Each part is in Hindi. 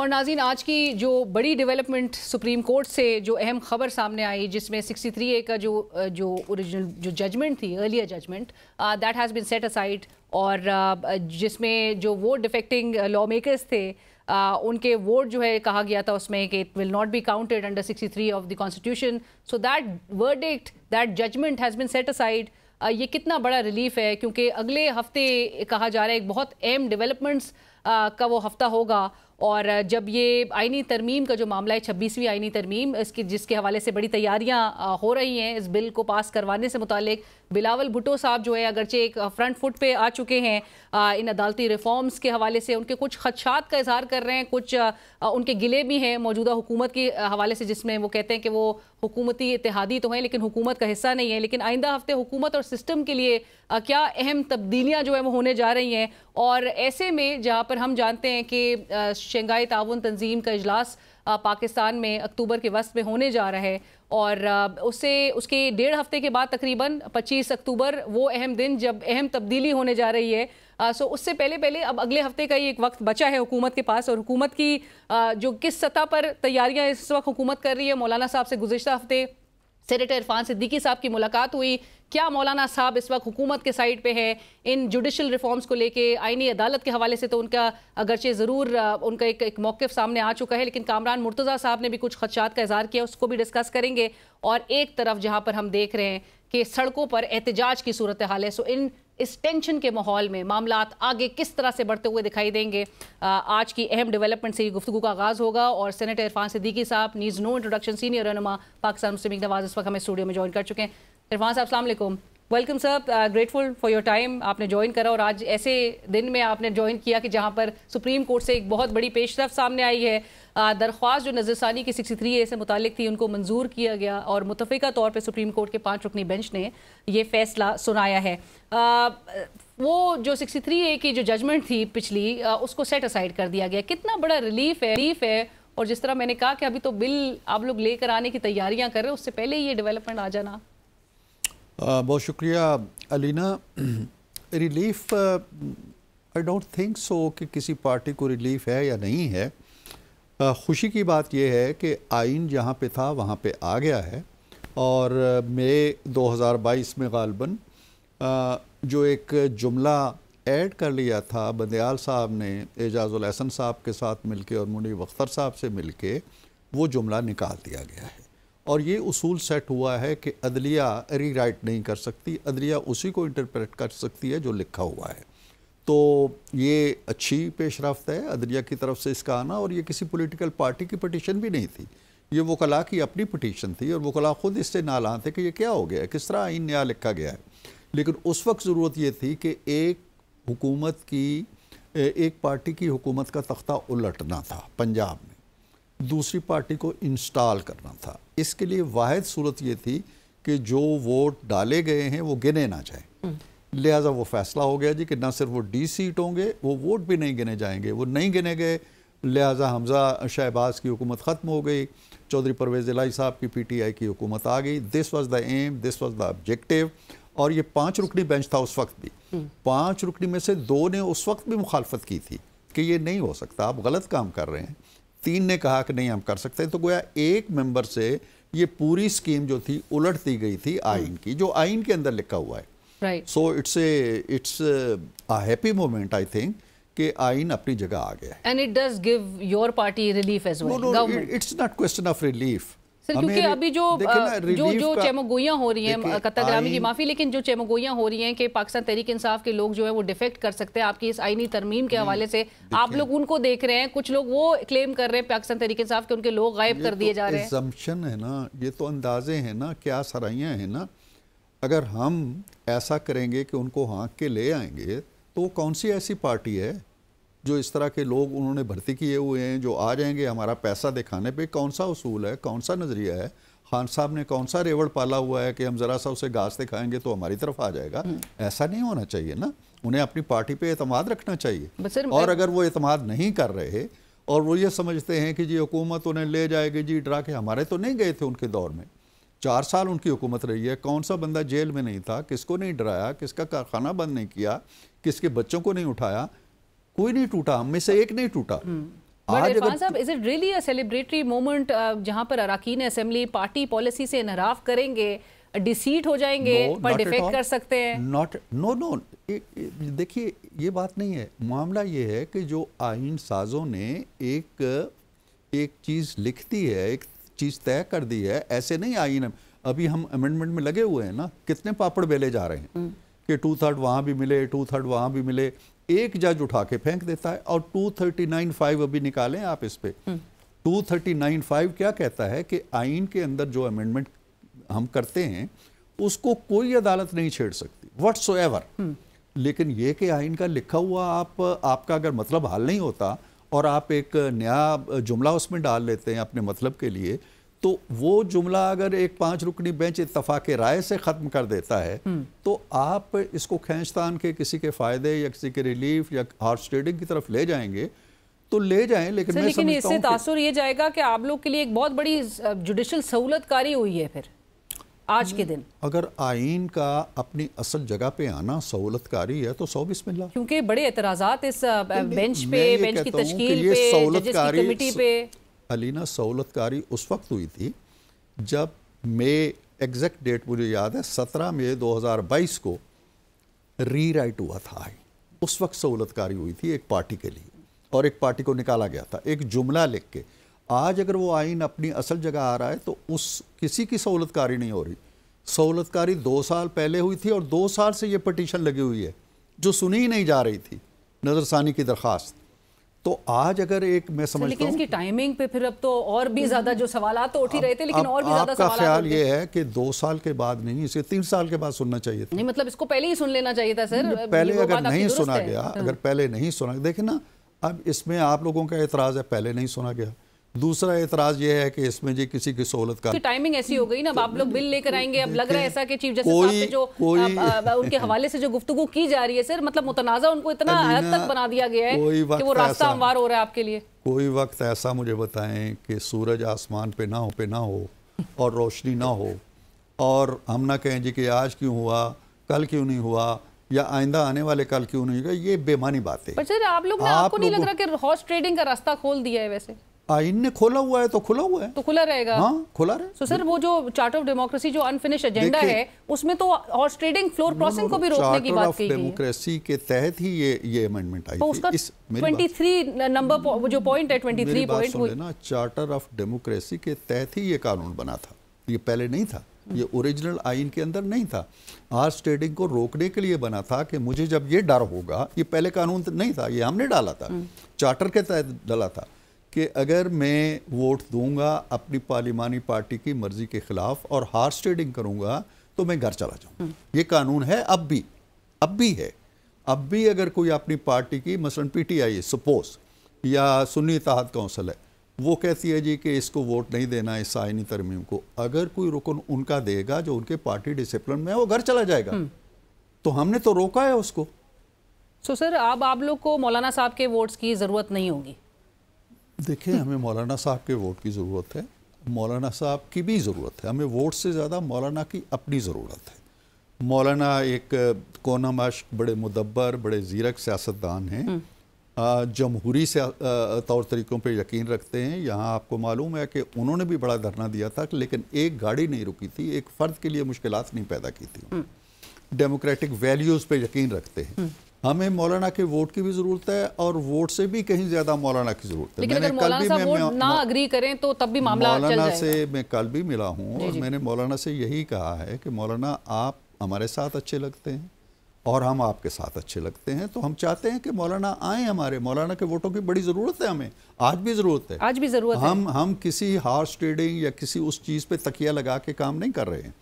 और नाजीन आज की जो बड़ी डेवलपमेंट सुप्रीम कोर्ट से जो अहम खबर सामने आई जिसमें 63 ए का जो जो ओरिजिनल जो जजमेंट थी earlier judgement that has been set aside और uh, जिसमें जो वोट डिफेक्टिंग लॉ मेकर्स थे uh, उनके वोट जो है कहा गया था उसमें कि it will not be counted under 63 of the constitution so that verdict that judgement has been set aside ये कितना बड़ा रिलीफ है क्योंकि अगले हफ्ते कहा जा रहा है एक बहुत अहम डेवलपमेंट्स का वो हफ्ता होगा और जब ये आइनी तरमीम का जो मामला है छब्बीसवीं आइनी तरमीम इसकी जिसके हवाले से बड़ी तैयारियां हो रही हैं इस बिल को पास करवाने से मुतक बिलावल भुटो साहब जो है अगरचे एक फ्रंट फुट पे आ चुके हैं इन अदालती रिफॉर्म्स के हवाले से उनके कुछ खदशात का इजहार कर रहे हैं कुछ उनके गिले भी हैं मौजूदा हुकूमत के हवाले से जिसमें वो कहते हैं कि वो हुकूमती इतिहादी तो हैं लेकिन हुकूमत का हिस्सा नहीं है लेकिन आइंदा हफ्ते हुकूमत और सिस्टम के लिए क्या अहम तब्दीलियाँ जो है वो होने जा रही हैं और ऐसे में जहाँ पर हम जानते हैं कि शंगाई ताउन तंजीम का अजलास पाकिस्तान में अक्टूबर के वस्त में होने जा रहा है और उससे उसके डेढ़ हफ्ते के बाद तकरीबन 25 अक्टूबर वो अहम दिन जब अहम तब्दीली होने जा रही है आ, सो उससे पहले पहले अब अगले हफ्ते का ही एक वक्त बचा है हुकूमत के पास और हुकूमत की आ, जो किस सतह पर तैयारियां इस वक्त हुकूमत कर रही है मौलाना साहब से गुजशत हफ्ते सेनेटर इरफान सिद्दीकी साहब की मुलाकात हुई क्या मौलाना साहब इस वक्त हुकूमत के साइड पे हैं इन जुडिशल रिफॉर्म्स को लेके आईनी अदालत के हवाले से तो उनका अगरचे ज़रूर उनका एक एक मौक़ सामने आ चुका है लेकिन कामरान मुर्तज़ा साहब ने भी कुछ खदशात का इजहार किया उसको भी डिस्कस करेंगे और एक तरफ जहाँ पर हम देख रहे हैं कि सड़कों पर एहतजाज की सूरत हाल है सो इन इस टेंशन के माहौल में मामला आगे किस तरह से बढ़ते हुए दिखाई देंगे आज की अहम डेवलपमेंट से गुफ्तु का आगाज होगा और सेनेटर इरफान सिद्दीकी साहब नीज नो इंट्रोडक्शन सीनियर रहनुमा पाकिस्तान मुस्लिम नवाज इस वक्त हमें स्टूडियो में ज्वाइन कर चुके हैं इरफान साहब अलैक्म welcome sir grateful for your time आपने ज्वाइन करा और आज ऐसे दिन में आपने ज्वाइन किया कि जहां पर सुप्रीम कोर्ट से एक बहुत बड़ी पेशरफ सामने आई है uh, दरख्वास्त जो नजरसानी की 63 ए से मुतालिक थी उनको मंजूर किया गया और मुतफ़ा तौर पर सुप्रीम कोर्ट के पांच रुकनी बेंच ने ये फैसला सुनाया है आ, uh, वो जो 63 ए की जो जजमेंट थी पिछली आ, uh, उसको सेट असाइड कर दिया गया कितना बड़ा रिलीफ है रिलीफ है और जिस तरह मैंने कहा कि अभी तो बिल आप लोग लेकर आने की तैयारियां कर रहे हैं उससे पहले ये डेवलपमेंट आ जाना Uh, बहुत शुक्रिया Alina relief I don't think so कि किसी पार्टी को रिलीफ है या नहीं है uh, खुशी की बात यह है कि आइन जहाँ पे था वहाँ पे आ गया है और uh, मई 2022 में गालबन uh, जो एक जुमला ऐड कर लिया था बंदयाल साहब ने एजाज़ुल एहसन साहब के साथ मिलके और मुनी अख्तर साहब से मिलके वो जुमला निकाल दिया गया है और ये उसूल सेट हुआ है कि अदलिया रीराइट नहीं कर सकती अदलिया उसी को इंटरप्रेट कर सकती है जो लिखा हुआ है तो ये अच्छी पेश रफ्त है अदलिया की तरफ से इसका आना और ये किसी पोलिटिकल पार्टी की पटिशन भी नहीं थी ये वकला की अपनी पटिशन थी और वकला ख़ुद इससे नाला थे कि ये क्या हो गया है किस तरह आइन नया लिखा गया है लेकिन उस वक्त ज़रूरत ये थी कि एक हुकूमत की एक पार्टी की हुकूमत का तख्ता उलटना था पंजाब में दूसरी पार्टी को इंस्टॉल करना था इसके लिए वाद सूरत ये थी कि जो वोट डाले गए हैं वो गिने ना जाए हम्म। लिहाजा वो फैसला हो गया जी कि ना सिर्फ वो डी सीट होंगे वो वोट भी नहीं गिने जाएंगे वो नहीं गिने गए लिहाजा हमजा शहबाज की हुकूमत ख़त्म हो गई चौधरी परवेज़ इलाई साहब की पी टी आई की हुकूमत आ गई this was the aim this was the objective और ये पाँच रुकनी बेंच था उस वक्त भी हम्म। पाँच रुकनी में से दो ने उस वक्त भी मुखालफत की थी कि ये नहीं हो सकता आप गलत काम कर रहे हैं तीन ने कहा कि नहीं हम कर सकते तो गोया एक मेंबर से ये पूरी स्कीम जो थी उलट दी गई थी हाँ। आइन की जो आइन के अंदर लिखा हुआ है so it's a it's a happy moment I think कि आइन अपनी जगह आ गया and it does give your party relief as well it's not question of relief sir क्योंकि अभी जो जो जो चेमोगोइयाँ हो रही हैं कत्ताग्रामी की माफ़ी लेकिन जो चेमोगोइयाँ हो रही हैं कि पाकिस्तान तहरीक इंसाफ के लोग जो है वो डिफेक्ट कर सकते हैं आपकी इस आईनी तरमीम के हवाले से आप लोग उनको देख रहे हैं कुछ लोग वो क्लेम कर रहे हैं पाकिस्तान तहरीक इंसाफ के उनके लोग गायब कर तो दिए जा रहे हैं है ना ये तो अंदाजे हैं ना क्या सराइयाँ हैं ना अगर हम ऐसा करेंगे कि उनको हाँक के ले आएंगे तो कौन सी ऐसी पार्टी है जो इस तरह के लोग उन्होंने भर्ती किए हुए हैं जो आ जाएंगे हमारा पैसा दिखाने पे कौन सा उसूल है कौन सा नज़रिया है खान साहब ने कौन सा रेवड़ पाला हुआ है कि हम ज़रा सा उसे घास दिखाएंगे तो हमारी तरफ आ जाएगा हम्म। ऐसा नहीं होना चाहिए ना उन्हें अपनी पार्टी पर अतमाद रखना चाहिए और अगर वो अतमाद नहीं कर रहे और वो ये समझते हैं कि जी हुकूमत उन्हें ले जाएगी जी डरा के हमारे तो नहीं गए थे उनके दौर में चार साल उनकी हुकूमत रही है कौन सा बंदा जेल में नहीं था किसको नहीं डराया किसका कारखाना बंद नहीं किया किसके बच्चों को नहीं उठाया कोई नहीं टूटा हम में से एक नहीं टूटा रियली अ सेलिब्रेटरी मोमेंट जहां पर अराकीन असेंबली पार्टी पॉलिसी से इनहराफ करेंगे डिसीट हो जाएंगे no, पर डिफेक्ट कर सकते हैं नॉट नो नो देखिए ये बात नहीं है मामला ये है कि जो आइन साजों ने एक एक चीज़ लिखती है एक चीज़ तय कर दी है ऐसे नहीं आइन अभी हम अमेंडमेंट में लगे हुए हैं ना कितने पापड़ बेले जा रहे हैं हम्म। कि टू थर्ड वहां भी मिले टू थर्ड वहां भी मिले एक जज उठा के फेंक देता है और टू थर्टी नाइन फाइव अभी निकालें आप इस पर टू थर्टी नाइन फाइव क्या कहता है कि आइन के अंदर जो अमेंडमेंट हम करते हैं उसको कोई अदालत नहीं छेड़ सकती वट सो एवर लेकिन ये कि आइन का लिखा हुआ आप आपका अगर मतलब हाल नहीं होता और आप एक नया जुमला उसमें डाल लेते हैं अपने मतलब के लिए तो वो जुमला अगर एक पांच रुकनी बेंच इतफाक राय से ख़त्म कर देता है हम्म। तो आप इसको खेचतान के किसी के फ़ायदे या किसी के रिलीफ या हार्ट स्टेडिंग की तरफ ले जाएंगे तो ले जाएं लेकिन मैं लेकिन इससे तासुर ये जाएगा कि आप लोग के लिए एक बहुत बड़ी जुडिशल सहूलत कारी हुई है फिर आज के दिन अगर आइन का अपनी असल जगह पे आना सहूलत है तो सौ बीस बिस्मिल्ला क्योंकि बड़े एतराजात इस बेंच पे बेंच की तशकील पे सहूलत कारी पे अलीना सहूलतकारी उस वक्त हुई थी जब मे एग्जैक्ट डेट मुझे याद है सत्रह मई 2022 को री राइट हुआ था आई उस वक्त सहूलतकारी हुई थी एक पार्टी के लिए और एक पार्टी को निकाला गया था एक जुमला लिख के आज अगर वो आइन अपनी असल जगह आ रहा है तो उस किसी की सहूलतकारी नहीं हो रही सहूलतकारी दो साल पहले हुई थी और दो साल से ये पटिशन लगी हुई है जो सुनी ही नहीं जा रही थी नज़रसानी की दरख्वास्त तो आज अगर एक मैं समझता लेकिन इसकी टाइमिंग पे फिर अब तो और भी ज्यादा जो सवाल तो उठ ही रहे थे लेकिन और भी ज्यादा सवाल ख्याल ये है कि दो साल के बाद नहीं इसे तीन साल के बाद सुनना चाहिए था नहीं मतलब इसको पहले ही सुन लेना चाहिए था सर पहले अगर नहीं सुना गया हाँ। अगर पहले नहीं सुना देखे ना अब इसमें आप लोगों का एतराज है पहले नहीं सुना गया दूसरा एतराज यह है कि इसमें जी किसी की सहूलत का टाइमिंग ऐसी हो गई ना अब आप लोग बिल लेकर आएंगे अब लग रहा है ऐसा कि चीफ जस्टिस साहब से जो कोई, आप, आप, उनके हवाले से जो गुफ्तगु की जा रही है सर मतलब मुतनाजा उनको इतना हद तक बना दिया गया है कि वो रास्ता हमवार हो रहा है आपके लिए कोई वक्त ऐसा मुझे बताएं कि सूरज आसमान पे ना हो पे ना हो और रोशनी ना हो और हम ना कहें जी कि आज क्यों हुआ कल क्यों नहीं हुआ या आइंदा आने वाले कल क्यों नहीं होगा ये बेमानी बात है आप लोग आपको नहीं लग रहा कि हॉर्स ट्रेडिंग का रास्ता खोल दिया है वैसे आइन ने खोला हुआ है तो खुला हुआ है तो खुला रहेगा हाँ खुला रहे तो so, सर वो जो चार्ट ऑफ डेमोक्रेसी जो अनफिनिश एजेंडा है उसमें तो हॉर्स ट्रेडिंग फ्लोर क्रॉसिंग को भी रोकने की बात की डेमोक्रेसी के तहत ही ये ये अमेंडमेंट आई ट्वेंटी थ्री नंबर जो पॉइंट है ट्वेंटी थ्री पॉइंट ना चार्टर ऑफ डेमोक्रेसी के तहत ही ये कानून बना था ये पहले नहीं था ये ओरिजिनल आइन के अंदर नहीं था आज ट्रेडिंग को रोकने के लिए बना था कि मुझे जब ये डर होगा ये पहले कानून नहीं था ये हमने डाला था चार्टर हम्म। के तहत डाला था कि अगर मैं वोट दूंगा अपनी पार्लिमानी पार्टी की मर्जी के खिलाफ और हार्स ट्रेडिंग करूंगा तो मैं घर चला जाऊंगा हम्म। ये कानून है अब भी अब भी है अब भी अगर कोई अपनी पार्टी की मसलन पीटीआई आई सपोज या सुन्नी इतिहाद कौंसल है वो कहती है जी कि इसको वोट नहीं देना इस आइनी तरमीम को अगर कोई रुकन उनका देगा जो उनके पार्टी डिसिप्लिन में है वो घर चला जाएगा हम्म। तो हमने तो रोका है उसको सो so, सर अब आप, आप लोग को मौलाना साहब के वोट्स की ज़रूरत नहीं होगी देखिए हमें मौलाना साहब के वोट की ज़रूरत है मौलाना साहब की भी ज़रूरत है हमें वोट से ज़्यादा मौलाना की अपनी ज़रूरत है मौलाना एक कोना मश्क बड़े मुदबर बड़े ज़ीरक सियासतदान हैं हम्म। जमहूरी तौर तरीक़ों पे यकीन रखते हैं यहाँ आपको मालूम है कि उन्होंने भी बड़ा धरना दिया था लेकिन एक गाड़ी नहीं रुकी थी एक फ़र्द के लिए मुश्किल नहीं पैदा की थी हम्म। डेमोक्रेटिक वैल्यूज़ पर यकीन रखते हैं हम्म। हमें मौलाना के वोट की भी जरूरत है और वोट से भी कहीं ज्यादा मौलाना की जरूरत है मैंने कल भी मैं, मैं ना अग्री करें तो तब भी मामला मौलाना चल से मैं कल भी मिला हूँ और मैंने मौलाना से यही कहा है कि मौलाना आप हमारे साथ अच्छे लगते हैं और हम आपके साथ अच्छे लगते हैं तो हम चाहते हैं कि मौलाना आए हमारे मौलाना के वोटों की बड़ी ज़रूरत है हमें आज भी ज़रूरत है आज भी ज़रूरत हम हम किसी हार्स ट्रेडिंग या किसी उस चीज़ पे तकिया लगा के काम नहीं कर रहे हैं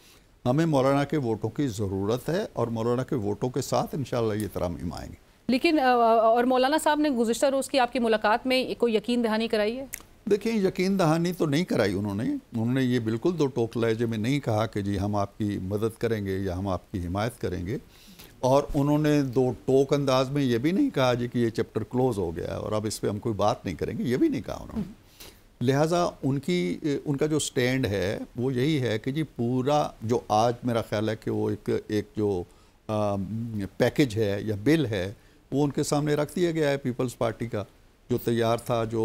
हमें मौलाना के वोटों की ज़रूरत है और मौलाना के वोटों के साथ इन ये तरमीम आएंगे लेकिन और मौलाना साहब ने गुजशत रोज़ की आपकी मुलाकात में कोई यकीन दहानी कराई है देखिए यकीन दहानी तो नहीं कराई उन्होंने उन्होंने ये बिल्कुल दो टोक लहजे में नहीं कहा कि जी हम आपकी मदद करेंगे या हम आपकी हिमायत करेंगे और उन्होंने दो टोक अंदाज में ये भी नहीं कहा जी कि ये चैप्टर क्लोज़ हो गया है और अब इस पर हम कोई बात नहीं करेंगे ये भी नहीं कहा उन्होंने लिहाजा उनकी उनका जो स्टैंड है वो यही है कि जी पूरा जो आज मेरा ख्याल है कि वो एक एक जो आ, पैकेज है या बिल है वो उनके सामने रख दिया गया है पीपल्स पार्टी का जो तैयार था जो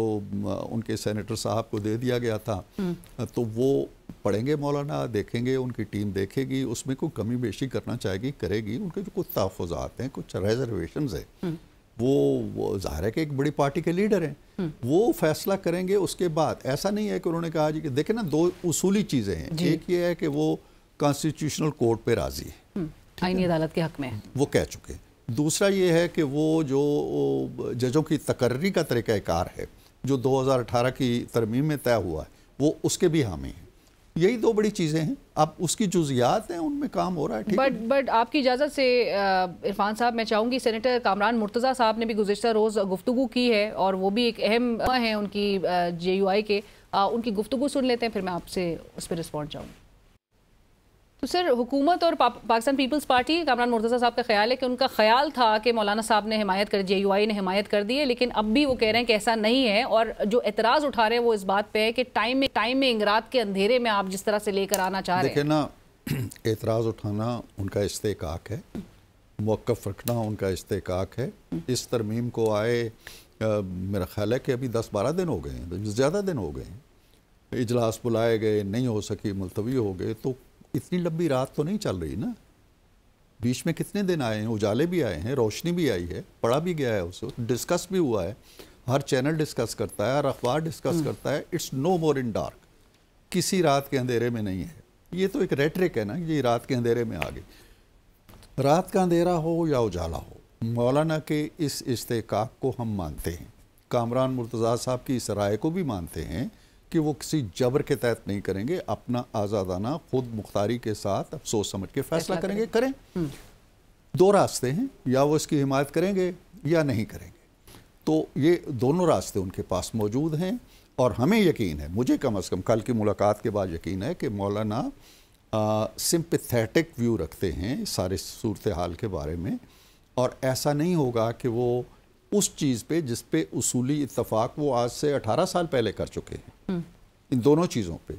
उनके सेनेटर साहब को दे दिया गया था हम्म। तो वो पढ़ेंगे मौलाना देखेंगे उनकी टीम देखेगी उसमें कोई कमी बेशी करना चाहेगी करेगी उनके जो कुछ तहफात हैं कुछ रिजर्वेशन है हम्म। वो, वो ज़ाहिर है कि एक बड़ी पार्टी के लीडर हैं हम्म। वो फैसला करेंगे उसके बाद ऐसा नहीं है कि उन्होंने कहा जी कि देखें ना दो उसूली चीज़ें हैं एक ये है कि वो कॉन्स्टिट्यूशनल कोर्ट पर राजी हम्म। है आईनी अदालत के हक में वो कह चुके हैं दूसरा ये है कि वो जो जजों की तकर्री का तरीक़ाकार है जो 2018 की तरमीम में तय हुआ है वो उसके भी हामी हैं यही दो बड़ी चीज़ें हैं अब उसकी जुजियात हैं उनमें काम हो रहा है बट बट आपकी इजाज़त से इरफान साहब मैं चाहूँगी सेनेटर कामरान मुर्तज़ा साहब ने भी गुजशत रोज़ गुफ्तु की है और वो भी एक अहम है उनकी जे यू आई के आ, उनकी गुफ्तु सुन लेते हैं फिर मैं आपसे उस पर रिस्पॉन्ड चाहूँगी तो सर हुकूमत और पा, पाकिस्तान पीपल्स पार्टी कामरान मुर्तज़ा साहब का ख्याल है कि उनका ख्याल था कि मौलाना साहब ने हिमायत कर जे यू आई ने हिमायत कर दी है लेकिन अब भी वो कह रहे हैं कि ऐसा नहीं है और जो एतराज़ उठा रहे हैं वो इस बात पर है कि टाइम में टाइम में इंगरात के अंधेरे में आप जिस तरह से लेकर आना चाह रहे हैं ना एतराज़ उठाना उनका इस्तेकाक है मौक़ रखना उनका इस्तेकाक है इस तरमीम को आए मेरा ख्याल है कि अभी दस बारह दिन हो गए हैं ज़्यादा दिन हो गए हैं इजलास बुलाए गए नहीं हो सकी मुलतवी हो गए तो इतनी लंबी रात तो नहीं चल रही ना बीच में कितने दिन आए हैं उजाले भी आए हैं रोशनी भी आई है पढ़ा भी गया है उसको डिस्कस भी हुआ है हर चैनल डिस्कस करता है हर अखबार डिस्कस हम्म। करता है it's no more in dark किसी रात के अंधेरे में नहीं है ये तो एक रेटरिक है ना ये रात के अंधेरे में आ गई रात का अंधेरा हो या उजाला हो मौलाना के इस इस्तेकाक को हम मानते हैं कामरान मुर्तज़ा साहब की इस राय को भी मानते हैं कि वो किसी जबर के तहत नहीं करेंगे अपना आज़ादाना खुद मुख्तारी के साथ सोच समझ के फैसला करेंगे करें हम्म। दो रास्ते हैं या वो इसकी हिमायत करेंगे या नहीं करेंगे तो ये दोनों रास्ते उनके पास मौजूद हैं और हमें यकीन है मुझे कम अज़ कम कल की मुलाकात के बाद यकीन है कि मौलाना सिंपथेटिक व्यू रखते हैं सारे सूरत हाल के बारे में और ऐसा नहीं होगा कि वो उस चीज़ पे जिस पे उसूली इतफाक़ वो आज से 18 साल पहले कर चुके हैं इन दोनों चीज़ों पे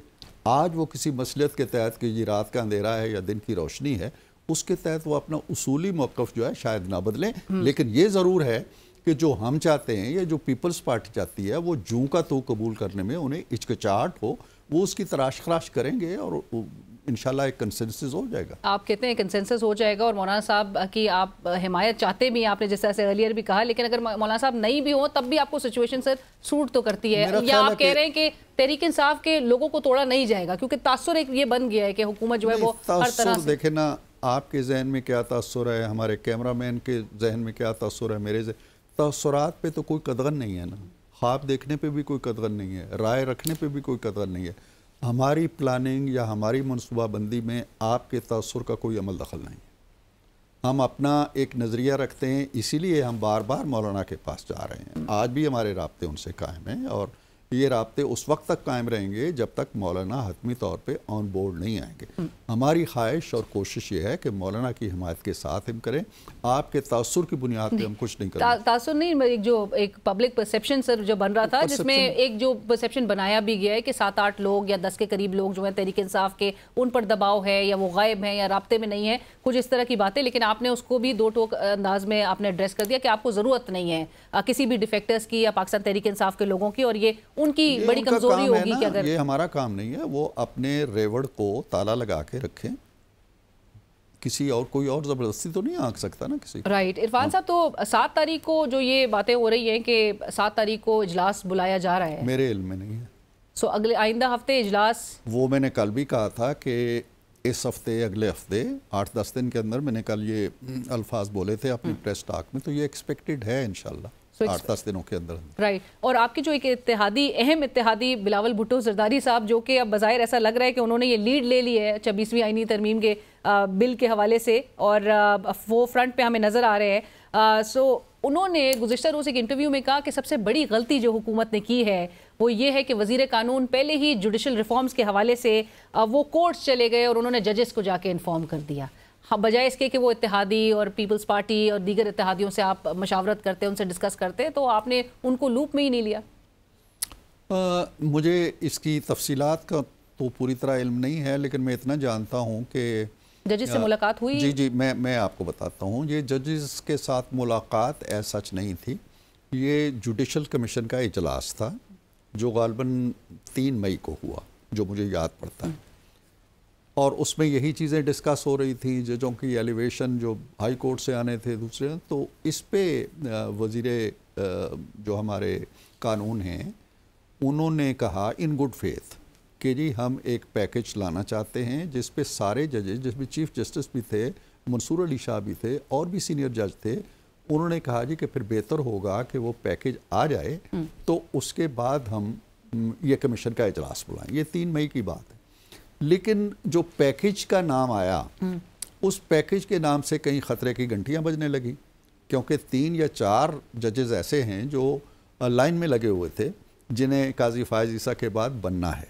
आज वो किसी मसलियत के तहत कि ये रात का अंधेरा है या दिन की रोशनी है उसके तहत वो अपना उसूली मौकफ जो है शायद ना बदलें हम्म। लेकिन ये ज़रूर है कि जो हम चाहते हैं या जो पीपल्स पार्टी चाहती है वो जू का तो कबूल करने में उन्हें हिचकचाहट हो वो उसकी तराश खराश करेंगे और इंशाल्लाह एक कंसेंसस हो जाएगा आप कहते हैं कंसेंसस हो जाएगा और मौलाना साहब की आप हिमायत चाहते भी हैं आपने जैसे ऐसे अर्लियर भी कहा लेकिन अगर मौलाना साहब नहीं भी हो तब भी आपको सिचुएशन सर सूट तो करती है या आप कह रहे हैं कि तहरीक इंसाफ के लोगों को तोड़ा नहीं जाएगा क्योंकि तासर एक ये बन गया है कि हुकूमत जो है वो हर तरह देखे ना आपके जहन में क्या तासर है हमारे कैमरा मैन के जहन में क्या तासर है मेरे तसरात पर तो कोई कदगन नहीं है ना ख्वाब देखने पर भी कोई कदगन नहीं है राय रखने पर भी कोई कदगन नहीं है हमारी प्लानिंग या हमारी मनसूबाबंदी में आपके तसर का कोई अमल दखल नहीं हम अपना एक नज़रिया रखते हैं इसीलिए हम बार बार मौलाना के पास जा रहे हैं आज भी हमारे रबते उनसे कायम हैं और ये रबते उस वक्त तक कायम रहेंगे जब तक मौलाना हतमी तौर पर ऑन बोर्ड नहीं आएंगे हम्म। हमारी ख्वाहिश और कोशिश ये है कि मौलाना की हमायत के साथ हम करें आपके तासर की बुनियाद पर हम कुछ नहीं करें तासर नहीं एक जो एक पब्लिक परसेप्शन सर जो बन रहा था जिसमें एक जो परसेप्शन बनाया भी गया है कि सात आठ लोग या दस के करीब लोग जो है तहरीक इंसाफ के उन पर दबाव है या वो गायब हैं या रबते में नहीं है कुछ इस तरह की बातें लेकिन आपने उसको भी दो टोक अंदाज में आपने एड्रेस कर दिया कि आपको ज़रूरत नहीं है किसी भी डिफेक्टर्स की या पाकिस्तान तहरीक इंसाफ के लोगों की और ये उनकी बड़ी कमजोरी होगी क्या ये हमारा काम नहीं है वो अपने रेवड़ को ताला लगा के रखें किसी और कोई और ज़बरदस्ती तो नहीं आंक सकता ना किसी राइट इरफान हाँ। साहब तो सात तारीख को जो ये बातें हो रही हैं कि सात तारीख को इजलास बुलाया जा रहा है मेरे इल्म में नहीं है सो अगले आइंदा हफ्ते इजलास वो मैंने कल भी कहा था कि इस हफ्ते अगले हफ्ते आठ दस दिन के अंदर मैंने कल ये अल्फाज बोले थे अपने हम्म। प्रेस टाक में तो ये एक्सपेक्टेड है इनशाला आठ दस दिनों के अंदर राइट और आपके जो एक इतिहादी अहम इतिहादी बिलावल भुट्टो जरदारी साहब जो कि अब बाहिर ऐसा लग रहा है कि उन्होंने ये लीड ले ली है छब्बीसवीं आईनी तरमीम के बिल के हवाले से और वो फ्रंट पे हमें नज़र आ रहे हैं सो उन्होंने गुजशत रोज़ एक इंटरव्यू में कहा कि सबसे बड़ी गलती जो हुकूमत ने की है वो ये है कि वजीर कानून पहले ही जुडिशल रिफॉर्म्स के हवाले से वो कोर्ट्स चले गए और उन्होंने जजेस को जाके इन्फॉर्म कर दिया हाँ, बजाय इसके कि वो इतिहादी और पीपल्स पार्टी और दीगर इतिहादियों से आप मशावरत करते हैं उनसे डिस्कस करते हैं तो आपने उनको लूप में ही नहीं लिया आ, मुझे इसकी तफसीलात का तो पूरी तरह इल्म नहीं है लेकिन मैं इतना जानता हूँ कि जजेस से मुलाकात हुई जी जी मैं मैं आपको बताता हूँ ये जजेस के साथ मुलाकात ऐसा सच नहीं थी ये जुडिशल कमीशन का इजलास था जो गालबन तीन मई को हुआ जो मुझे याद पड़ता है और उसमें यही चीज़ें डिस्कस हो रही थी जजों की एलिवेशन जो हाई कोर्ट से आने थे दूसरे तो इस पे वजीर जो हमारे कानून हैं उन्होंने कहा इन गुड फेथ कि जी हम एक पैकेज लाना चाहते हैं जिस पे सारे जजेज जिसमें चीफ जस्टिस भी थे मंसूर अली शाह भी थे और भी सीनियर जज थे उन्होंने कहा जी कि फिर बेहतर होगा कि वो पैकेज आ जाए हम्म। तो उसके बाद हम ये कमीशन का इजलास बुलाएं ये तीन मई की बात है लेकिन जो पैकेज का नाम आया हम्म। उस पैकेज के नाम से कहीं ख़तरे की घंटियाँ बजने लगी क्योंकि तीन या चार जजेस ऐसे हैं जो लाइन में लगे हुए थे जिन्हें काजी फायज ईसा के बाद बनना है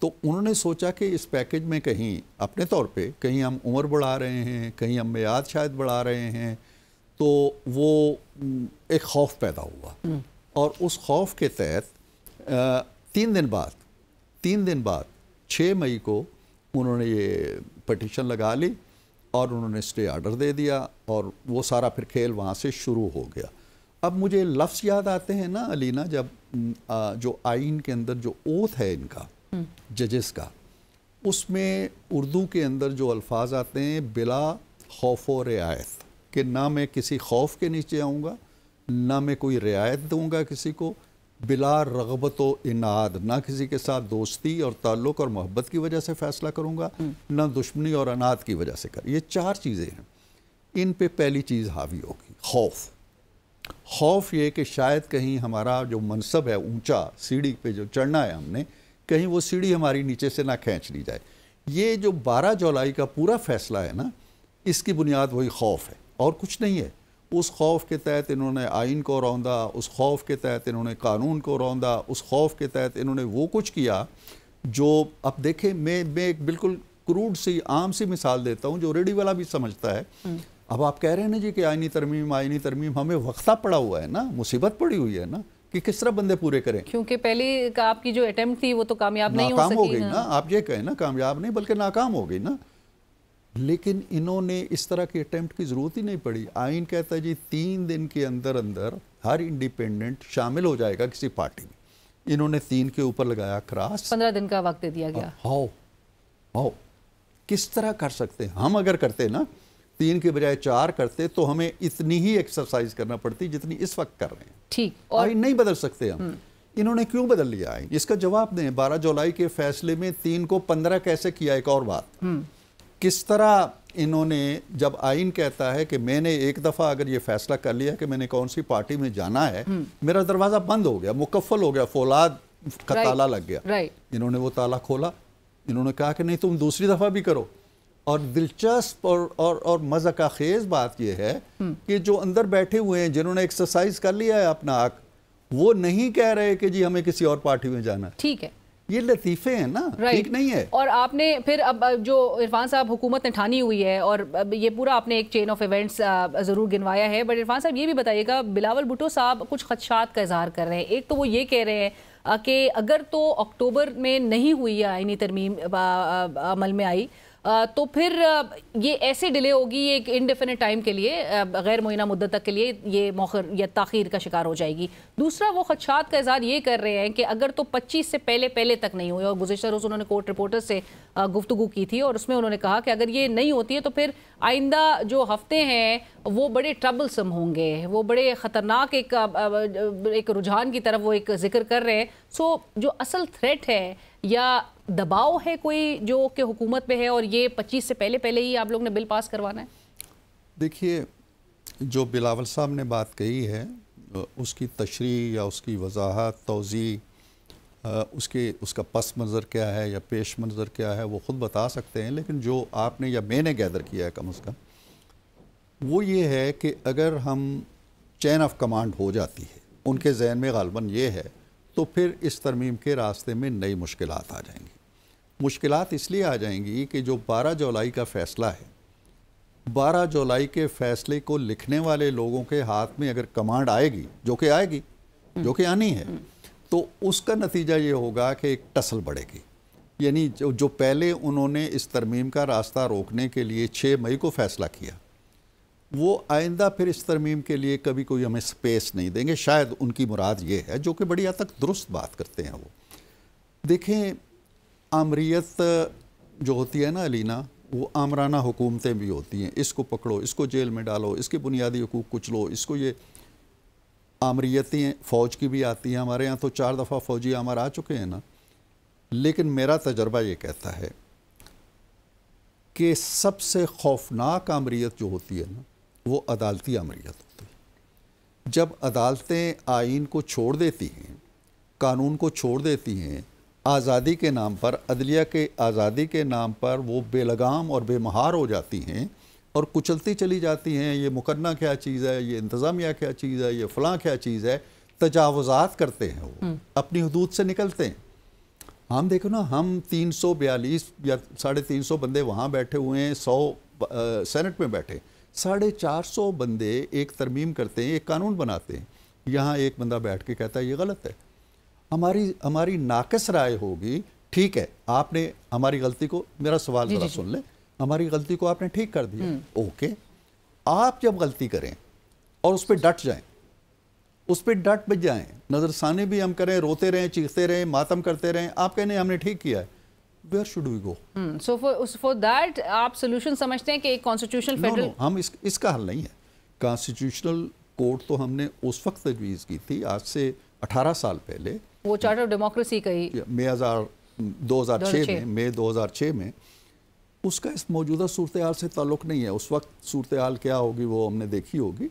तो उन्होंने सोचा कि इस पैकेज में कहीं अपने तौर पे कहीं हम उम्र बढ़ा रहे हैं कहीं हम मैद शायद बढ़ा रहे हैं तो वो एक खौफ पैदा हुआ हम्म। और उस खौफ के तहत तीन दिन बाद तीन दिन बाद छः मई को उन्होंने ये पटिशन लगा ली और उन्होंने स्टे आर्डर दे दिया और वो सारा फिर खेल वहाँ से शुरू हो गया अब मुझे लफ्ज़ याद आते हैं ना अलीना जब जो आइन के अंदर जो ओथ है इनका जजेस हम्म। का उसमें उर्दू के अंदर जो अल्फाज आते हैं बिला खौफ व रियायत कि ना मैं किसी खौफ के नीचे आऊँगा ना मैं कोई रियायत दूँगा किसी को बिला रगबत व इनाद ना किसी के साथ दोस्ती और ताल्लुक और मोहब्बत की वजह से फ़ैसला करूँगा हम्म। ना दुश्मनी और अनाद की वजह से कर ये चार चीज़ें हैं इन पर पहली चीज़ हावी होगी खौफ खौफ ये कि शायद कहीं हमारा जो मनसब है ऊंचा सीढ़ी पे जो चढ़ना है हमने कहीं वो सीढ़ी हमारी नीचे से ना खींच ली जाए ये जो बारह जुलाई का पूरा फैसला है ना इसकी बुनियाद वही खौफ है और कुछ नहीं है उस खौफ के तहत इन्होंने आइन को रौंदा उस खौफ के तहत इन्होंने कानून को रौंदा उस खौफ के तहत इन्होंने वो कुछ किया जो अब देखें मैं मैं एक बिल्कुल क्रूड सी आम सी मिसाल देता हूँ जो रेडी वाला भी समझता है हम्म। अब आप कह रहे हैं ना जी कि आइनी तरमीम आइनी तरमीम हमें वक्ता पड़ा हुआ है ना मुसीबत पड़ी हुई है ना कि किस तरह बंदे पूरे करें क्योंकि पहले आपकी जो अटैम्प्ट थी वो तो कामयाब नहीं हो सकी हो गई हाँ। ना आप ये कहें ना कामयाब नहीं बल्कि नाकाम हो गई ना लेकिन इन्होंने इस तरह के अटैम्प्ट की ज़रूरत ही नहीं पड़ी आइन कहता है जी तीन दिन के अंदर अंदर हर इंडिपेंडेंट शामिल हो जाएगा किसी पार्टी में इन्होंने तीन के ऊपर लगाया क्रास पंद्रह दिन का वक्त दे दिया गया हाओ हाओ किस तरह कर सकते हैं हम अगर करते ना तीन के बजाय चार करते तो हमें इतनी ही एक्सरसाइज करना पड़ती जितनी इस वक्त कर रहे हैं ठीक और आइन नहीं बदल सकते हम हम्म। इन्होंने क्यों बदल लिया आइन इसका जवाब दें बारह जुलाई के फैसले में तीन को पंद्रह कैसे किया एक और बात हम्म। किस तरह इन्होंने जब आइन कहता है कि मैंने एक दफ़ा अगर ये फैसला कर लिया कि मैंने कौन सी पार्टी में जाना है हम्म। मेरा दरवाज़ा बंद हो गया मुकफल हो गया फौलाद का ताला लग गया इन्होंने वो ताला खोला इन्होंने कहा कि नहीं तुम दूसरी दफ़ा भी करो और दिलचस्प और और और मज़ा का खेज बात यह है हम्म। कि जो अंदर बैठे हुए हैं जिन्होंने एक्सरसाइज कर लिया है अपना आक वो नहीं कह रहे कि जी हमें किसी और पार्टी में जाना ठीक है ये लतीफ़े हैं ना ठीक right. नहीं है और आपने फिर अब जो इरफान साहब हुकूमत ने ठानी हुई है और ये पूरा आपने एक चेन ऑफ इवेंट्स ज़रूर गिनवाया है बट इरफान साहब ये भी बताइएगा बिलावल भुटो साहब कुछ खदशात का इजहार कर रहे हैं एक तो वो ये कह रहे हैं कि अगर तो अक्टूबर में नहीं हुई आइनी तरमीम अमल में आई तो फिर ये ऐसे डिले होगी एक इनडेफिनेट टाइम के लिए गैर मुइना मुद्दत तक के लिए ये मौखर या ताखिर का शिकार हो जाएगी दूसरा वो खदशात का इजहार ये कर रहे हैं कि अगर तो पच्चीस से पहले पहले तक नहीं हुए और गुजशत रोज़ उन्होंने कोर्ट रिपोर्टर से गुफ्तु की थी और उसमें उन्होंने कहा कि अगर ये नहीं होती है तो फिर आइंदा जो हफ्ते हैं वो बड़े ट्रबलसम होंगे वो बड़े ख़तरनाक एक एक रुझान की तरफ वो एक जिक्र कर रहे हैं सो जो असल थ्रेट है या दबाव है कोई जो कि हुकूमत पे है और ये पच्चीस से पहले पहले ही आप लोग ने बिल पास करवाना है देखिए जो बिलावल साहब ने बात कही है उसकी तशरी या उसकी वजाहत तोज़ी उसके उसका पस मंज़र क्या है या पेश मंज़र क्या है वो ख़ुद बता सकते हैं लेकिन जो आपने या मैंने गैदर किया है कम अज़ कम वो ये है कि अगर हम चैन ऑफ कमांड हो जाती है उनके जहन में गालबन ये है तो फिर इस तरमीम के रास्ते में नई मुश्किल आ जाएंगी मुश्किल इसलिए आ जाएंगी कि जो बारह जुलाई का फ़ैसला है बारह जुलाई के फ़ैसले को लिखने वाले लोगों के हाथ में अगर कमांड आएगी जो कि आएगी जो कि आनी है तो उसका नतीजा ये होगा कि एक टसल बढ़ेगी यानी जो जो पहले उन्होंने इस तरमीम का रास्ता रोकने के लिए 6 मई को फ़ैसला किया वो आइंदा फिर इस तरमीम के लिए कभी कोई हमें स्पेस नहीं देंगे शायद उनकी मुराद ये है जो कि बड़ी हद तक दुरुस्त बात करते हैं वो देखें आमरीत जो होती है ना अलीना वो आमराना हुकूमतें भी होती हैं इसको पकड़ो इसको जेल में डालो इसके बुनियादी हकूक कुचलो इसको ये आमरीतें फ़ौज की भी आती हैं हमारे यहाँ तो चार दफ़ा फ़ौजी आमर आ चुके हैं ना लेकिन मेरा तजर्बा ये कहता है कि सबसे खौफनाक आमरीत जो होती है ना वो अदालती अमरीत होती है जब अदालतें आइन को छोड़ देती हैं कानून को छोड़ देती हैं आज़ादी के नाम पर अदलिया के आज़ादी के नाम पर वो बेलगाम और बेमहार हो जाती हैं और कुचलती चली जाती हैं ये मुकन्ना क्या चीज़ है ये इंतज़ामिया क्या चीज़ है ये फ़लाँ क्या चीज़ है तजावज़ात करते हैं वो हम्म। अपनी हदूद से निकलते हैं हम देखो ना हम 342 या साढ़े तीन सौ बंदे वहाँ बैठे हुए हैं सौ सेनेट में बैठे साढ़े चार सौ बंदे एक तरमीम करते हैं एक कानून बनाते हैं यहाँ एक बंदा बैठ के कहता है ये गलत है हमारी हमारी नाकस राय होगी ठीक है आपने हमारी गलती को मेरा सवाल जी, जी, सुन लें हमारी गलती को आपने ठीक कर दिया हम्म। ओके आप जब गलती करें और उस पर डट जाएं उस पर डट बच जाएं नज़रसानी भी हम करें रोते रहें चीखते रहें मातम करते रहें आप कहने हमने ठीक किया है where should we go so for for that आप सोल्यूशन समझते हैं कि एक कॉन्स्टिट्यूशनल फेडरल no, no, हम इस, इसका हल नहीं है कॉन्स्टिट्यूशनल कोर्ट तो हमने उस वक्त तजवीज़ की थी आज से 18 साल पहले वो चार्टर ऑफ डेमोक्रेसी कही मे हजार दो हजार छः में मई 2006 में उसका इस मौजूदा सूरत हाल से ताल्लुक़ नहीं है उस वक्त सूरत हाल क्या होगी वो हमने देखी होगी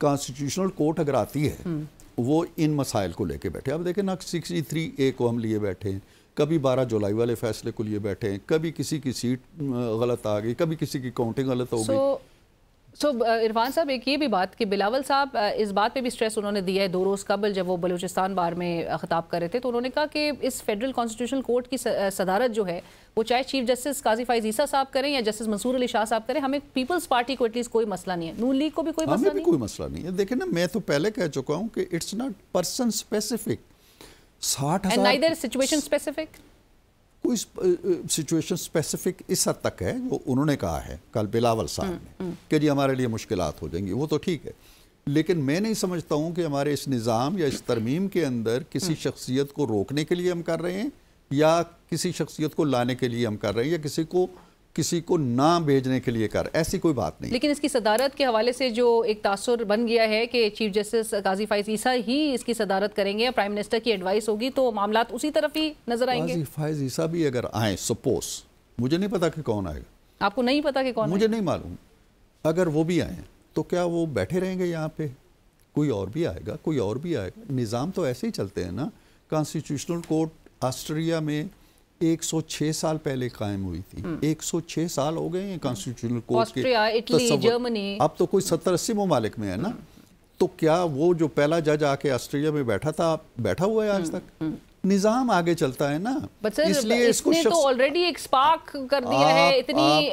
कॉन्स्टिट्यूशनल कोर्ट अगर आती है हम्म। वो इन मसाइल को लेके बैठे अब देखें ना सिक्सटी थ्री ए को हम लिए बैठे हैं कभी 12 जुलाई वाले फैसले को लिए बैठे हैं कभी किसी की सीट गलत आ गई कभी किसी की काउंटिंग गलत हो so, गई सो so, इरफान साहब एक ये भी बात कि बिलावल साहब इस बात पे भी स्ट्रेस उन्होंने दिया है दो रोज़ कबल जब वो बलूचिस्तान बार में ख़ताब कर रहे थे तो उन्होंने कहा कि इस फेडरल कॉन्स्टिट्यूशनल कोर्ट की सदारत जो है वो चाहे चीफ जस्टिस काजी फाइज ईसा साहब करें या जस्टिस मंसूर अली शाह साहब करें हमें पीपल्स पार्टी को एटलीस्ट कोई मसला नहीं है नू लीग को भी कोई मसला नहीं कोई मसला नहीं है देखे ना मैं तो पहले कह चुका हूँ कि इट्स नॉट पर्सन स्पेसिफिक साठ हजार सिचुएशन स्पेसिफिक कोई सिचुएशन स्पेसिफिक इस हद तक है जो उन्होंने कहा है कल बिलावल साहब हम्म, ने हम्म। कि जी हमारे लिए मुश्किल हो जाएंगी वो तो ठीक है लेकिन मैं नहीं समझता हूँ कि हमारे इस निज़ाम या इस तरमीम के अंदर किसी हम्म। शख्सियत को रोकने के लिए हम कर रहे हैं या किसी शख्सियत को लाने के लिए हम कर रहे हैं या किसी को किसी को ना भेजने के लिए कर ऐसी कोई बात नहीं लेकिन इसकी सदारत के हवाले से जो एक तासर बन गया है कि चीफ जस्टिस काजी फाइज ईसा ही इसकी सदारत करेंगे प्राइम मिनिस्टर की एडवाइस होगी तो मामला उसी तरफ ही नजर आएंगे काजी फाइज ईसा भी अगर आए सपोज मुझे नहीं पता कि कौन आएगा आपको नहीं पता कि कौन मुझे आएगा? नहीं मालूम अगर वो भी आए तो क्या वो बैठे रहेंगे यहाँ पे कोई और भी आएगा कोई और भी आएगा निज़ाम तो ऐसे ही चलते हैं ना कॉन्स्टिट्यूशनल कोर्ट ऑस्ट्रिया में 106 साल पहले कायम हुई थी 106 हम्म। साल हो गए हैं कॉन्स्टिट्यूशनल हम्म। कोर्ट के जर्मनी अब तो कोई सत्तर अस्सी ममालिक में है ना हम्म। तो क्या वो जो पहला जज आके ऑस्ट्रेलिया में बैठा था बैठा हुआ है आज तक निजाम आगे चलता है ना इसलिए इसको तो ऑलरेडी एक स्पार्क कर दिया है इतनी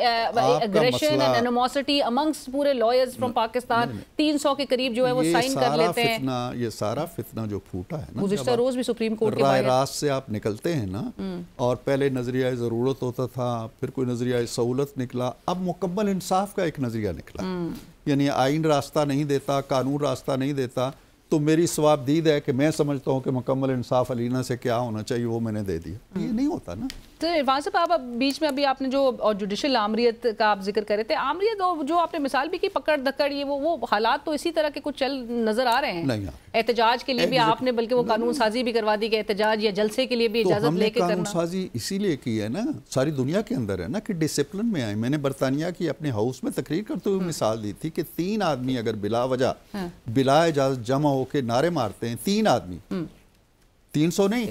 एग्रेशन एंड एनिमोसिटी अमंग्स पूरे लॉयर्स फ्रॉम पाकिस्तान 300 के करीब जो है वो साइन कर लेते हैं फितना ये सारा फितना जो फूटा है ना गुजश्ता रोज भी सुप्रीम कोर्ट के बाहर रास से आप निकलते हैं ना हम्म। और पहले नजरिया जरूरत होता था फिर कोई नजरिया सहूलत निकला अब मुकम्मल इंसाफ का एक नजरिया निकला हम्म। यानी आइन रास्ता नहीं देता कानून रास्ता नहीं देता तो मेरी स्वाब दीद है कि मैं समझता हूँ कि मुकम्मल इंसाफ अलीना से क्या होना चाहिए वो मैंने दे दिया ये नहीं होता ना तो इरफान साहब आप बीच में अभी आपने जो और जुडिशल आमरीत का आप जिक्र कर रहे थे आमरीत और जो आपने मिसाल भी की पकड़ धक्कड़ ये वो वो हालात तो इसी तरह के कुछ चल नजर आ रहे हैं हाँ। एहतजाज के लिए भी आपने बल्कि वो कानून साजी भी करवा दी कि एहतजाज या जलसे के लिए भी तो इजाजत तो लेके कानून साजी इसीलिए की है ना सारी दुनिया के अंदर है ना कि डिसिप्लिन में आए मैंने बरतानिया की अपने हाउस में तकरीर करते हुए हम्म। मिसाल दी थी कि तीन आदमी अगर बिला वजह हाँ। बिला इजाजत जमा होकर नारे मारते हैं तीन आदमी हम्म। तीन सौ नहीं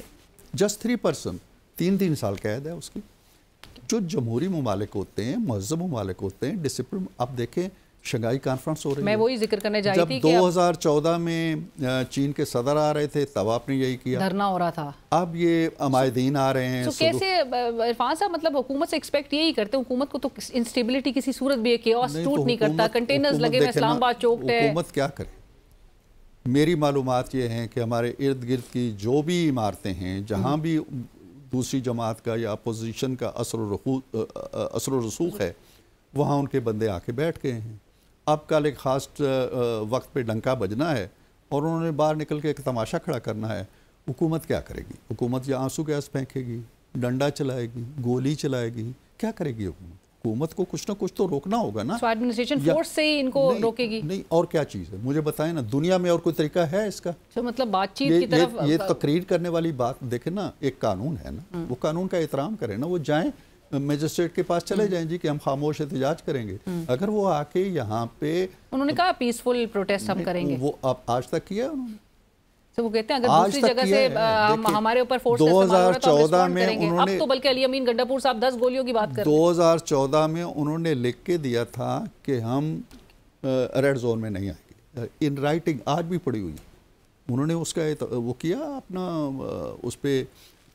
जस्ट थ्री परसेंट तीन तीन साल कैद है उसकी जो जमहूरी ममालिक होते हैं महजब ममालिक होते हैं डिसिप्लिन आप देखें शंघाई कॉन्फ्रेंस हो रही मैं है वही जिक्र करने जा रही थी दो हजार चौदह में चीन के सदर आ रहे थे तब आपने यही किया धरना हो रहा था अब ये अमायदीन आ रहे हैं तो कैसे इरफान साहब मतलब हुकूमत से एक्सपेक्ट यही करते हुकूमत को तो इंस्टेबिलिटी किसी सूरत भी है कि और नहीं, तो नहीं करता कंटेनर्स लगे हुए इस्लामाबाद चौक है हुकूमत क्या करे मेरी मालूम ये हैं कि हमारे इर्द गिर्द की जो भी इमारतें हैं जहाँ हम्म। भी दूसरी जमात का या अपोजिशन का असर असर रसूख है वहाँ उनके बंदे आके बैठ गए हैं अब कल एक ख़ास वक्त पे डंका बजना है और उन्होंने बाहर निकल के एक तमाशा खड़ा करना है हुकूमत क्या करेगी हुकूमत या आंसू गैस फेंकेगी डंडा चलाएगी गोली चलाएगी क्या करेगी हुकूमत हुकूमत को कुछ ना कुछ तो रोकना होगा ना एडमिनिस्ट्रेशन फोर्स से ही इनको नहीं, रोकेगी नहीं और क्या चीज़ है मुझे बताएं ना दुनिया में और कोई तरीका है इसका तो मतलब बातचीत की तरफ ये, ये तकरीर करने वाली बात देखे ना एक कानून है ना हम्म। वो कानून का एहतराम करें ना वो जाए मजिस्ट्रेट के पास चले हम्म। जाएं जी कि हम खामोश एहतजाज करेंगे हम्म। अगर वो आके यहाँ पे उन्होंने कहा पीसफुल प्रोटेस्ट हम करेंगे वो आप आज तक किया उन्होंने वो कहते हैं अगर दूसरी जगह से हम हमारे ऊपर फोर्स तो में उन्होंने अब तो बल्कि अली अमीन गंडापुर साहब गोलियों की बात कर में उन्होंने लिख के दिया था कि हम रेड जोन में नहीं आएंगे इन राइटिंग आज भी पड़ी हुई उन्होंने उसका तो, वो किया अपना उस पर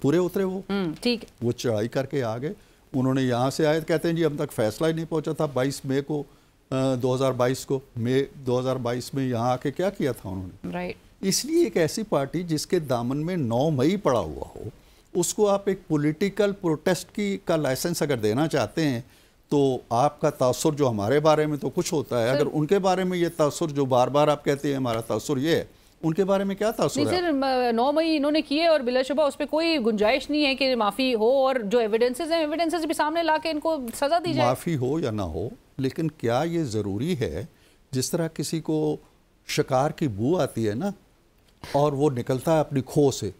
पूरे उतरे वो हम्म, ठीक वो चढ़ाई करके आ गए उन्होंने यहाँ से आए कहते हैं जी हम तक फैसला ही नहीं पहुँचा था बाईस मई को बाईस को मई बाईस में यहाँ आके क्या किया था उन्होंने राइट इसलिए एक ऐसी पार्टी जिसके दामन में नौ मई पड़ा हुआ हो उसको आप एक पॉलिटिकल प्रोटेस्ट की का लाइसेंस अगर देना चाहते हैं तो आपका तासर जो हमारे बारे में तो कुछ होता है अगर उनके बारे में ये तासर जो बार बार आप कहते हैं हमारा तासुर ये है उनके बारे में क्या तासर है सर नौ मई इन्होंने किए और बिलाशुबा उस पर कोई गुंजाइश नहीं है कि माफ़ी हो और जो एविडेंसेस हैं एविडेंसेस भी सामने ला के इनको सज़ा दी जाए माफ़ी हो या ना हो लेकिन क्या ये ज़रूरी है जिस तरह किसी को शिकार की बू आती है ना और वो निकलता है अपनी खो से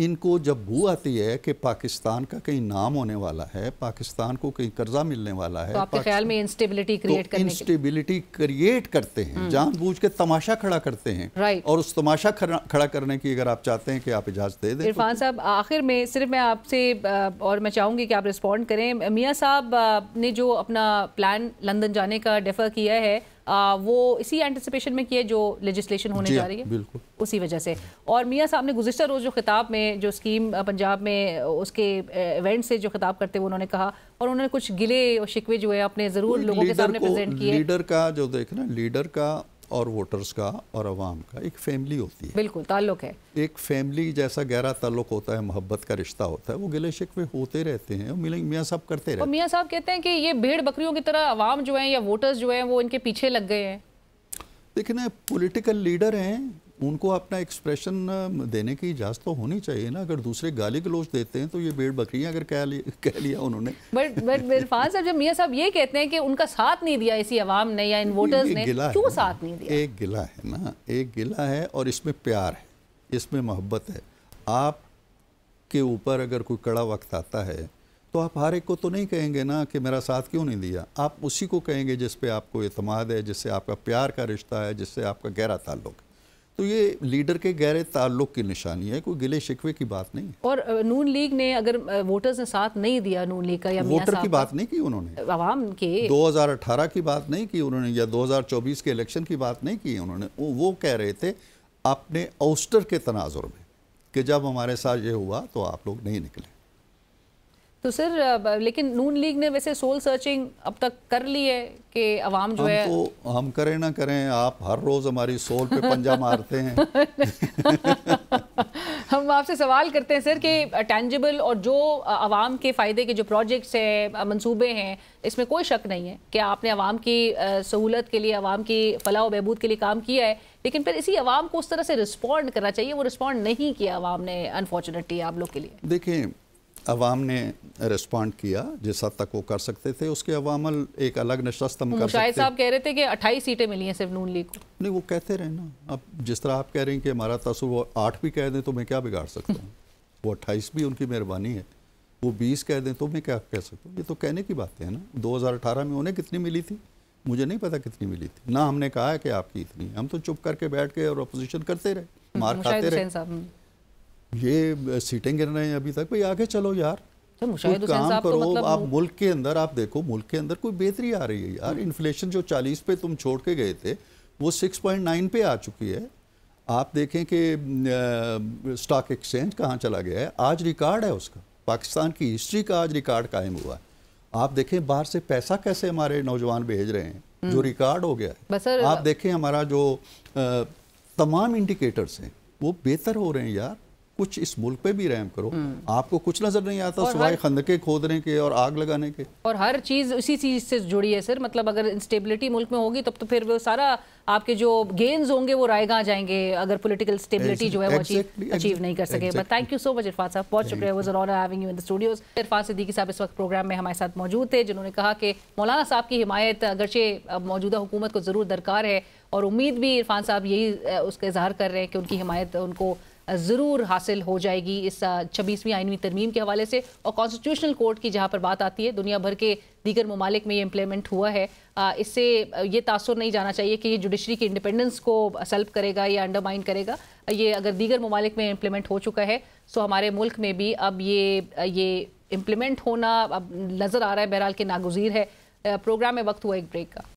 इनको जब बू आती है कि पाकिस्तान का कहीं नाम होने वाला है पाकिस्तान को कहीं कर्जा मिलने वाला है तो आपके ख्याल में इंस्टेबिलिटी क्रिएट तो करने इंस्टेबिलिटी क्रिएट करते हैं हम्म। जानबूझ के तमाशा खड़ा करते हैं राइट और उस तमाशा खड़ा करने की अगर आप चाहते हैं कि आप इजाज़त दे दें इरफान तो साहब आखिर में सिर्फ मैं आपसे और मैं चाहूँगी कि आप रिस्पॉन्ड करें मियाँ साहब ने जो अपना प्लान लंदन जाने का डेफर किया है वो इसी एंटिसिपेशन में किए जो लेजिस्लेशन होने जा हाँ, रही है बिल्कुल उसी वजह से और मियाँ साहब ने गुजशत रोज़ जो खिताब में जो स्कीम पंजाब में उसके इवेंट से जो खिताब करते हुए उन्होंने कहा और उन्होंने कुछ गिले और शिकवे जो है अपने ज़रूर लोगों के सामने प्रेजेंट किए लीडर का जो देखना लीडर का और वोटर्स का और आवाम का एक फैमिली होती है बिल्कुल ताल्लुक है एक फैमिली जैसा गहरा ताल्लुक होता है मोहब्बत का रिश्ता होता है वो गिले शिकवे होते रहते हैं मियाँ साहब करते रहते हैं मियाँ साहब कहते हैं कि ये भेड़ बकरियों की तरह आवाम जो है या वोटर्स जो है वो इनके पीछे लग गए हैं देखिए पोलिटिकल लीडर हैं उनको अपना एक्सप्रेशन देने की इजाज़त तो होनी चाहिए ना अगर दूसरे गाली गलोच देते हैं तो ये बेड़ बकरियां अगर कह लिया कह लिया उन्होंने बट बट इरफान साहब जब मियाँ साहब ये कहते हैं कि उनका साथ नहीं दिया इसी आवाम ने या इन वोटर्स ने क्यों साथ नहीं दिया एक गिला है ना एक गिला है और इसमें प्यार है इसमें मोहब्बत है आप के ऊपर अगर कोई कड़ा वक्त आता है तो आप हर एक को तो नहीं कहेंगे ना कि मेरा साथ क्यों नहीं दिया आप उसी को कहेंगे जिस पे आपको अतमाद है जिससे आपका प्यार का रिश्ता है जिससे आपका गहरा ताल्लुक है तो ये लीडर के गहरे ताल्लुक की निशानी है कोई गिले शिकवे की बात नहीं और नून लीग ने अगर वोटर्स ने साथ नहीं दिया नून लीग का या वोटर की बात नहीं की उन्होंने आवाम के 2018 की बात नहीं की उन्होंने या 2024 के इलेक्शन की बात नहीं की उन्होंने वो कह रहे थे अपने औस्टर के तनाजुर में कि जब हमारे साथ ये हुआ तो आप लोग नहीं निकले तो सर लेकिन नून लीग ने वैसे सोल सर्चिंग अब तक कर ली है कि अवाम जो है तो हम करें ना करें आप हर रोज़ हमारी सोल पे पंजा मारते हैं हम आपसे सवाल करते हैं सर कि टेंजिबल और जो आवाम के फ़ायदे के जो प्रोजेक्ट्स हैं मंसूबे हैं इसमें कोई शक नहीं है कि आपने आवाम की सहूलत के लिए आवाम की फलाह बहबूद के लिए काम किया है लेकिन फिर इसी आवाम को उस तरह से रिस्पॉन्ड करना चाहिए वो रिस्पॉन्ड नहीं किया आवाम ने अनफॉर्चुनेटली आप लोग के लिए देखिए अवाम ने रिस्पॉन्ड किया जिस हद तक वो कर सकते थे उसके अवामल एक अलग नशस्त हम कर सकते साहब कह रहे थे कि अट्ठाईस सीटें मिली हैं सिर्फ नून लीग को नहीं वो कहते रहे ना अब जिस तरह आप कह रहे हैं कि हमारा तसुर वो आठ भी कह दें तो मैं क्या बिगाड़ सकता हूँ वो अट्ठाईस भी उनकी मेहरबानी है वो बीस कह दें तो मैं क्या कह सकता हूँ ये तो कहने की बातें हैं ना दो में उन्हें कितनी मिली थी मुझे नहीं पता कितनी मिली थी ना हमने कहा है कि आपकी इतनी हम तो चुप करके बैठ गए और अपोजिशन करते रहे मार खाते रहे ये सीटें गिर रहे हैं अभी तक भाई आगे चलो यार तो काम करो मतलब आप मुल्क के अंदर आप देखो मुल्क के अंदर कोई बेहतरी आ रही है यार इन्फ्लेशन जो 40 पे तुम छोड़ के गए थे वो 6.9 पे आ चुकी है आप देखें कि स्टॉक एक्सचेंज कहाँ चला गया है आज रिकॉर्ड है उसका पाकिस्तान की हिस्ट्री का आज रिकॉर्ड कायम हुआ है आप देखें बाहर से पैसा कैसे हमारे नौजवान भेज रहे हैं जो हम्म। रिकॉर्ड हो गया है आप देखें हमारा जो तमाम इंडिकेटर्स हैं वो बेहतर हो रहे हैं यार कुछ इस मुल्क पे भी रहम करो हम्म। आपको कुछ नजर नहीं आता सिवाय खंदके खोदने के और आग लगाने के और हर चीज उसी चीज से जुड़ी है सर मतलब अगर इंस्टेबिलिटी मुल्क में होगी तब तो फिर वो सारा आपके जो गेन्स होंगे वो रायगा जाएंगे अगर पॉलिटिकल स्टेबिलिटी जो है वो अचीव अचीव नहीं कर सके but thank you so much Irfan साहब बहुत शुक्रिया स्टूडियोज इरफान सिद्दीकी साहब इस वक्त प्रोग्राम में हमारे साथ मौजूद थे जिन्होंने कहा कि मौलाना साहब की हिमायत अगरचे मौजूदा हुकूमत को ज़रूर दरकार है और उम्मीद भी इरफान साहब यही उसका इजहार कर रहे हैं कि उनकी हिमायत उनको ज़रूर हासिल हो जाएगी इस छब्बीसवीं आइनवी तरमीम के हवाले से और कॉन्स्टिट्यूशनल कोर्ट की जहाँ पर बात आती है दुनिया भर के दीगर ममालिक में ये इम्प्लीमेंट हुआ है इससे ये तासर नहीं जाना चाहिए कि ये जुडिशरी की इंडिपेंडेंस को सल्प करेगा या अंडरमाइन करेगा ये अगर दीगर ममालिक में इम्प्लीमेंट हो चुका है सो तो हमारे मुल्क में भी अब ये ये इम्प्लीमेंट होना अब नज़र आ रहा है बहरहाल के नागजीर है प्रोग्राम में वक्त हुआ एक ब्रेक का